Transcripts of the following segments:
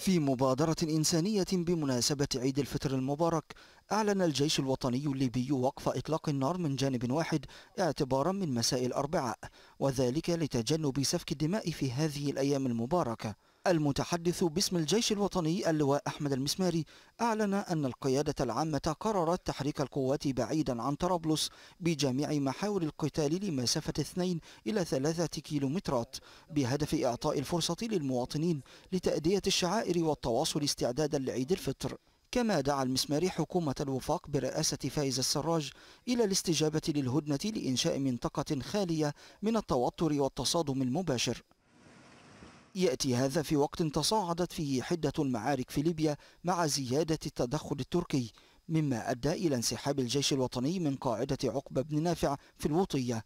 في مبادرة إنسانية بمناسبة عيد الفطر المبارك أعلن الجيش الوطني الليبي وقف إطلاق النار من جانب واحد اعتبارا من مساء الأربعاء وذلك لتجنب سفك الدماء في هذه الأيام المباركة المتحدث باسم الجيش الوطني اللواء أحمد المسماري أعلن أن القيادة العامة قررت تحريك القوات بعيدا عن طرابلس بجميع محاور القتال لمسافة 2 إلى 3 كيلومترات بهدف إعطاء الفرصة للمواطنين لتأدية الشعائر والتواصل استعدادا لعيد الفطر كما دعا المسماري حكومة الوفاق برئاسة فايز السراج إلى الاستجابة للهدنة لإنشاء منطقة خالية من التوتر والتصادم المباشر يأتي هذا في وقت تصاعدت فيه حدة المعارك في ليبيا مع زيادة التدخل التركي مما أدى إلى انسحاب الجيش الوطني من قاعدة عقبة بن نافع في الوطية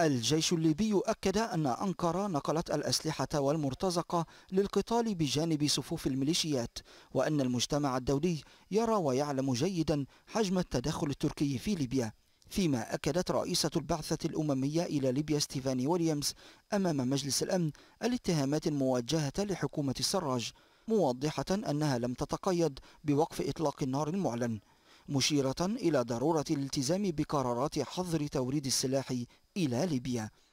الجيش الليبي أكد أن أنقرة نقلت الأسلحة والمرتزقة للقتال بجانب صفوف الميليشيات وأن المجتمع الدولي يرى ويعلم جيدا حجم التدخل التركي في ليبيا فيما أكدت رئيسة البعثة الأممية إلى ليبيا ستيفاني ويليامز أمام مجلس الأمن الاتهامات الموجهة لحكومة السراج موضحة أنها لم تتقيد بوقف إطلاق النار المعلن مشيرة إلى ضرورة الالتزام بقرارات حظر توريد السلاح إلى ليبيا